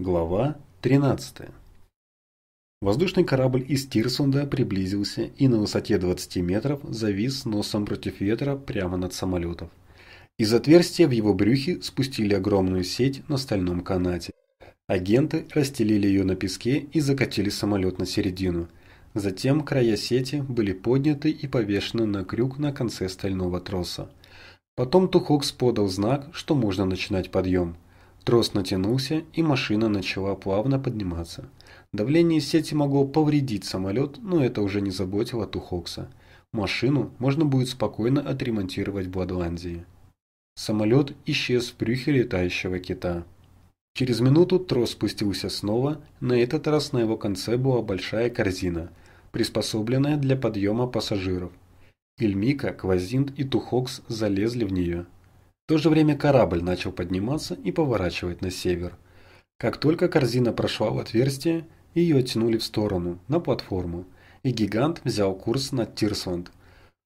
Глава 13. Воздушный корабль из Тирсунда приблизился и на высоте 20 метров завис носом против ветра прямо над самолетом. Из отверстия в его брюхе спустили огромную сеть на стальном канате. Агенты расстелили ее на песке и закатили самолет на середину. Затем края сети были подняты и повешены на крюк на конце стального троса. Потом Тухокс подал знак, что можно начинать подъем. Трос натянулся, и машина начала плавно подниматься. Давление сети могло повредить самолет, но это уже не заботило Тухокса. Машину можно будет спокойно отремонтировать в Бладландии. Самолет исчез в брюхе летающего кита. Через минуту трос спустился снова, на этот раз на его конце была большая корзина, приспособленная для подъема пассажиров. Ильмика, Квазинт и Тухокс залезли в нее. В то же время корабль начал подниматься и поворачивать на север. Как только корзина прошла в отверстие, ее тянули в сторону, на платформу, и гигант взял курс на Тирсланд.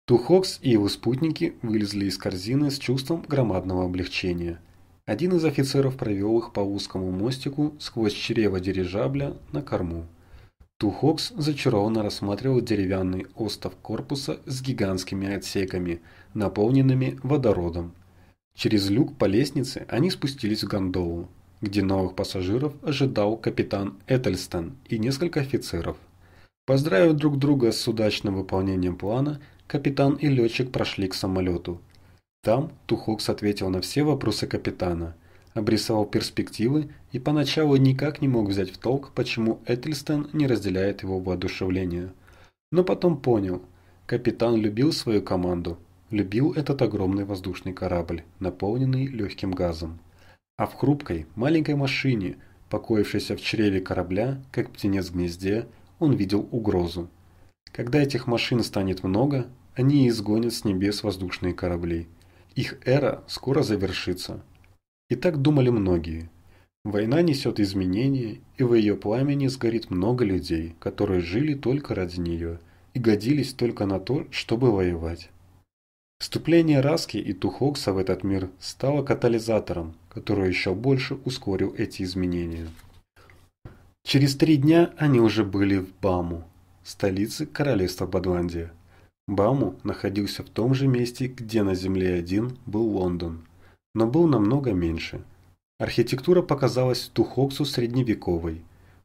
Тухокс и его спутники вылезли из корзины с чувством громадного облегчения. Один из офицеров провел их по узкому мостику сквозь чрево дирижабля на корму. Тухокс зачарованно рассматривал деревянный остов корпуса с гигантскими отсеками, наполненными водородом. Через люк по лестнице они спустились в гондолу, где новых пассажиров ожидал капитан Этельстон и несколько офицеров. Поздравив друг друга с удачным выполнением плана, капитан и летчик прошли к самолету. Там Тухокс ответил на все вопросы капитана, обрисовал перспективы и поначалу никак не мог взять в толк, почему Этельстен не разделяет его воодушевление. Но потом понял, капитан любил свою команду – любил этот огромный воздушный корабль, наполненный легким газом. А в хрупкой, маленькой машине, покоившейся в чреве корабля, как птенец в гнезде, он видел угрозу. Когда этих машин станет много, они изгонят с небес воздушные корабли. Их эра скоро завершится. И так думали многие. Война несет изменения, и в ее пламени сгорит много людей, которые жили только ради нее и годились только на то, чтобы воевать. Вступление Раски и Тухокса в этот мир стало катализатором, который еще больше ускорил эти изменения. Через три дня они уже были в Баму, столице королевства Бадландия. Баму находился в том же месте, где на Земле 1 был Лондон, но был намного меньше. Архитектура показалась Тухоксу средневековой,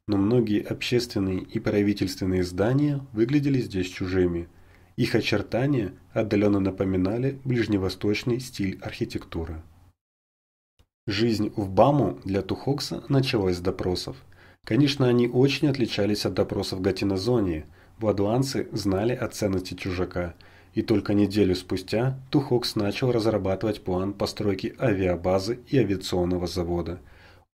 но многие общественные и правительственные здания выглядели здесь чужими – их очертания отдаленно напоминали ближневосточный стиль архитектуры. Жизнь в БАМу для Тухокса началась с допросов. Конечно, они очень отличались от допросов Гатинозонии. Бладуанцы знали о ценности чужака, и только неделю спустя Тухокс начал разрабатывать план постройки авиабазы и авиационного завода.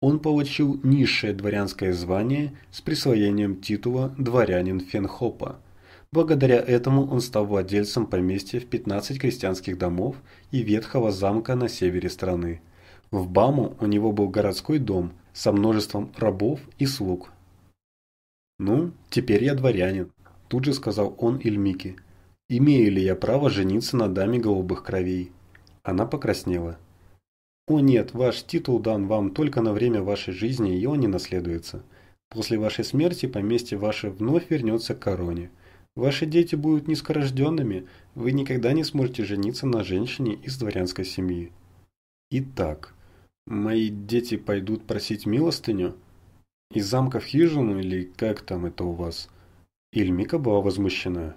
Он получил низшее дворянское звание с присвоением титула «дворянин Фенхопа», Благодаря этому он стал владельцем поместья в 15 крестьянских домов и ветхого замка на севере страны. В Баму у него был городской дом со множеством рабов и слуг. «Ну, теперь я дворянин», – тут же сказал он Ильмике. «Имею ли я право жениться на даме голубых кровей?» Она покраснела. «О нет, ваш титул дан вам только на время вашей жизни, и он не наследуется. После вашей смерти поместье ваше вновь вернется к короне. Ваши дети будут низкорожденными, вы никогда не сможете жениться на женщине из дворянской семьи. Итак, мои дети пойдут просить милостыню? Из замка в хижину или как там это у вас? Ильмика была возмущена.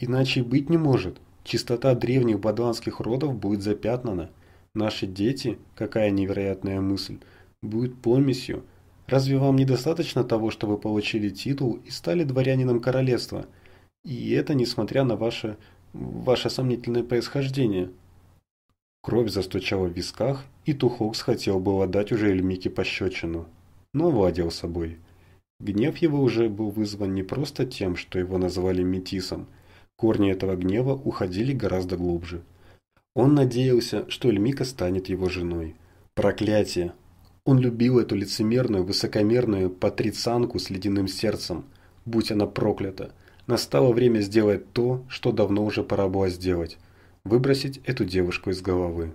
Иначе быть не может. Чистота древних баданских родов будет запятнана. Наши дети, какая невероятная мысль, будут помесью. Разве вам недостаточно того, что вы получили титул и стали дворянином королевства – и это несмотря на ваше, ваше сомнительное происхождение. Кровь застучала в висках, и Тухокс хотел было дать уже Эльмике пощечину, но владел собой. Гнев его уже был вызван не просто тем, что его назвали метисом. Корни этого гнева уходили гораздо глубже. Он надеялся, что Эльмика станет его женой. Проклятие! Он любил эту лицемерную, высокомерную патрицанку с ледяным сердцем. Будь она проклята! Настало время сделать то, что давно уже пора было сделать – выбросить эту девушку из головы.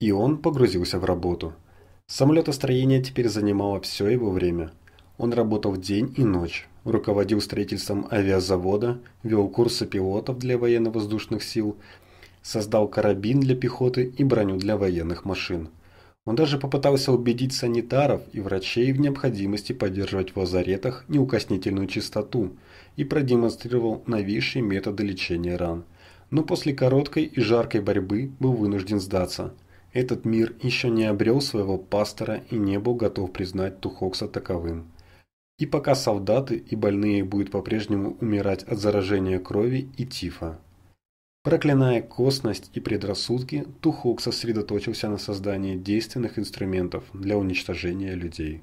И он погрузился в работу. Самолетостроение теперь занимало все его время. Он работал день и ночь, руководил строительством авиазавода, вел курсы пилотов для военно-воздушных сил, создал карабин для пехоты и броню для военных машин – он даже попытался убедить санитаров и врачей в необходимости поддерживать в лазаретах неукоснительную чистоту и продемонстрировал новейшие методы лечения ран. Но после короткой и жаркой борьбы был вынужден сдаться. Этот мир еще не обрел своего пастора и не был готов признать Тухокса таковым. И пока солдаты и больные будут по-прежнему умирать от заражения крови и тифа. Проклиная косность и предрассудки, Тухок сосредоточился на создании действенных инструментов для уничтожения людей.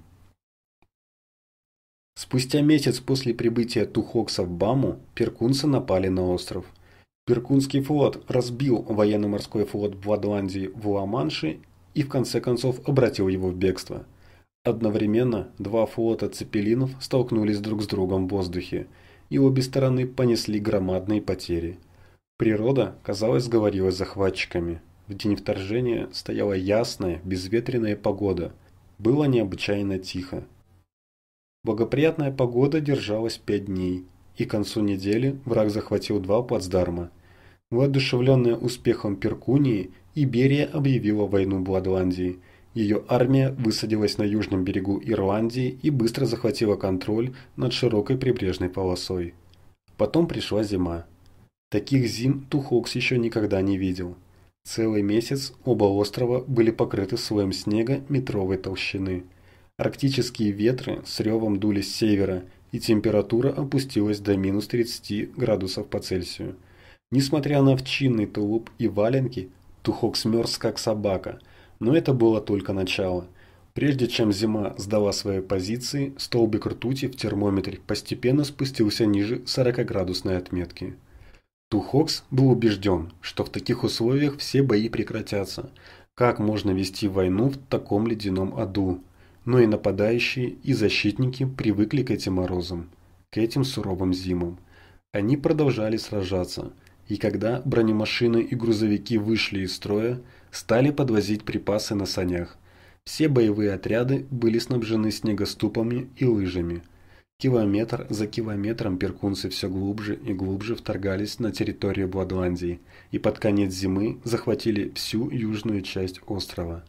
Спустя месяц после прибытия Тухокса в Баму, перкунцы напали на остров. Перкунский флот разбил военно-морской флот Бладландии в Ла-Манше и в конце концов обратил его в бегство. Одновременно два флота цепелинов столкнулись друг с другом в воздухе, и обе стороны понесли громадные потери – Природа, казалось, говорила с захватчиками. В день вторжения стояла ясная, безветренная погода. Было необычайно тихо. Благоприятная погода держалась пять дней, и к концу недели враг захватил два плацдарма. Воодушевленная успехом Перкунии, Иберия объявила войну Бладландии. Ее армия высадилась на южном берегу Ирландии и быстро захватила контроль над широкой прибрежной полосой. Потом пришла зима. Таких зим Тухокс еще никогда не видел. Целый месяц оба острова были покрыты слоем снега метровой толщины. Арктические ветры с ревом дули с севера, и температура опустилась до минус 30 градусов по Цельсию. Несмотря на овчинный тулуп и валенки, Тухок смерз как собака, но это было только начало. Прежде чем зима сдала свои позиции, столбик ртути в термометре постепенно спустился ниже 40-градусной отметки. Тухокс был убежден, что в таких условиях все бои прекратятся. Как можно вести войну в таком ледяном аду? Но и нападающие, и защитники привыкли к этим морозам, к этим суровым зимам. Они продолжали сражаться, и когда бронемашины и грузовики вышли из строя, стали подвозить припасы на санях. Все боевые отряды были снабжены снегоступами и лыжами – Километр за километром перкунцы все глубже и глубже вторгались на территорию Бладландии и под конец зимы захватили всю южную часть острова.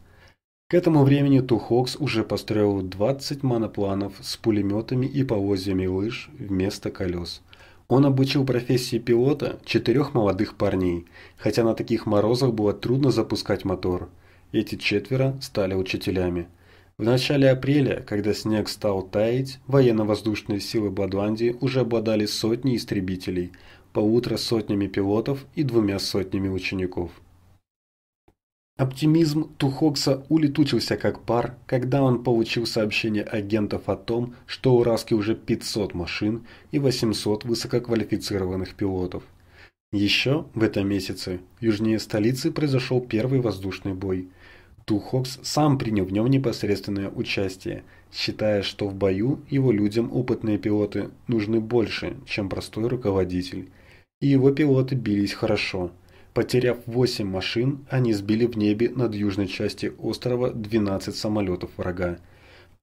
К этому времени Тухокс уже построил 20 монопланов с пулеметами и повозьями лыж вместо колес. Он обучил профессии пилота четырех молодых парней, хотя на таких морозах было трудно запускать мотор. Эти четверо стали учителями – в начале апреля, когда снег стал таять, военно-воздушные силы Бладландии уже обладали сотней истребителей, полутора сотнями пилотов и двумя сотнями учеников. Оптимизм Тухокса улетучился как пар, когда он получил сообщение агентов о том, что у Раски уже 500 машин и 800 высококвалифицированных пилотов. Еще в этом месяце южнее столицы произошел первый воздушный бой – Тухокс сам принял в нем непосредственное участие, считая, что в бою его людям опытные пилоты нужны больше, чем простой руководитель. И его пилоты бились хорошо. Потеряв 8 машин, они сбили в небе над южной части острова 12 самолетов врага.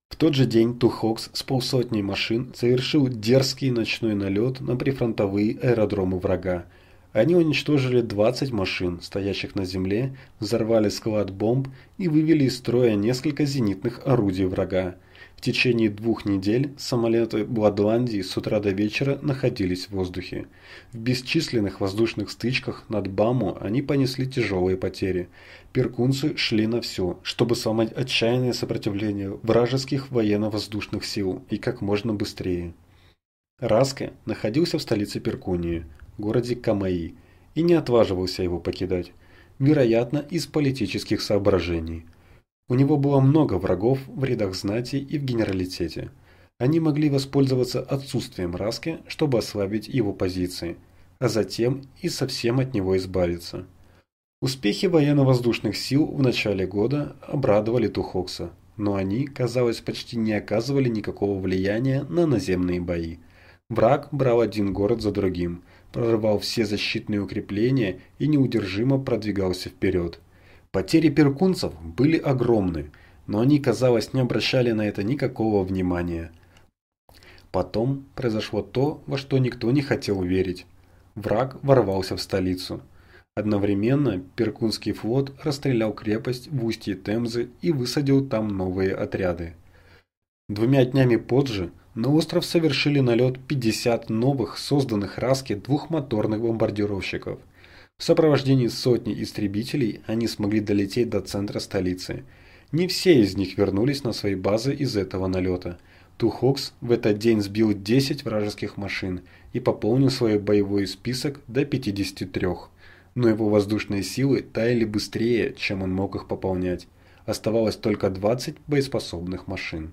В тот же день Тухокс с полсотни машин совершил дерзкий ночной налет на прифронтовые аэродромы врага – они уничтожили 20 машин, стоящих на земле, взорвали склад бомб и вывели из строя несколько зенитных орудий врага. В течение двух недель самолеты Бладландии с утра до вечера находились в воздухе. В бесчисленных воздушных стычках над Баму они понесли тяжелые потери. Перкунцы шли на все, чтобы сломать отчаянное сопротивление вражеских военно-воздушных сил и как можно быстрее. Раске находился в столице Перкунии городе Камаи, и не отваживался его покидать, вероятно, из политических соображений. У него было много врагов в рядах знати и в генералитете. Они могли воспользоваться отсутствием Раски, чтобы ослабить его позиции, а затем и совсем от него избавиться. Успехи военно-воздушных сил в начале года обрадовали Тухокса, но они, казалось, почти не оказывали никакого влияния на наземные бои. Враг брал один город за другим, прорывал все защитные укрепления и неудержимо продвигался вперед. Потери перкунцев были огромны, но они, казалось, не обращали на это никакого внимания. Потом произошло то, во что никто не хотел верить. Враг ворвался в столицу. Одновременно Перкунский флот расстрелял крепость в устье Темзы и высадил там новые отряды. Двумя днями позже на остров совершили налет 50 новых, созданных Раски двухмоторных бомбардировщиков. В сопровождении сотни истребителей они смогли долететь до центра столицы. Не все из них вернулись на свои базы из этого налета. Тухокс в этот день сбил 10 вражеских машин и пополнил свой боевой список до 53, но его воздушные силы таяли быстрее, чем он мог их пополнять. Оставалось только 20 боеспособных машин.